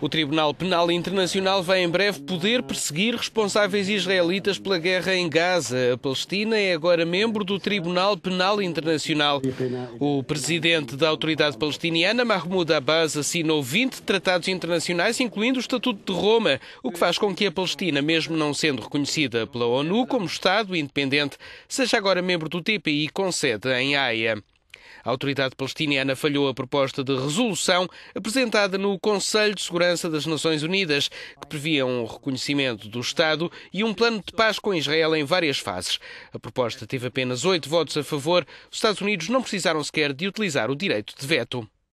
O Tribunal Penal Internacional vai em breve poder perseguir responsáveis israelitas pela guerra em Gaza. A Palestina é agora membro do Tribunal Penal Internacional. O presidente da autoridade palestiniana, Mahmoud Abbas, assinou 20 tratados internacionais, incluindo o Estatuto de Roma, o que faz com que a Palestina, mesmo não sendo reconhecida pela ONU como Estado independente, seja agora membro do TPI com sede em Haia. A autoridade palestiniana falhou a proposta de resolução apresentada no Conselho de Segurança das Nações Unidas, que previa um reconhecimento do Estado e um plano de paz com Israel em várias fases. A proposta teve apenas oito votos a favor. Os Estados Unidos não precisaram sequer de utilizar o direito de veto.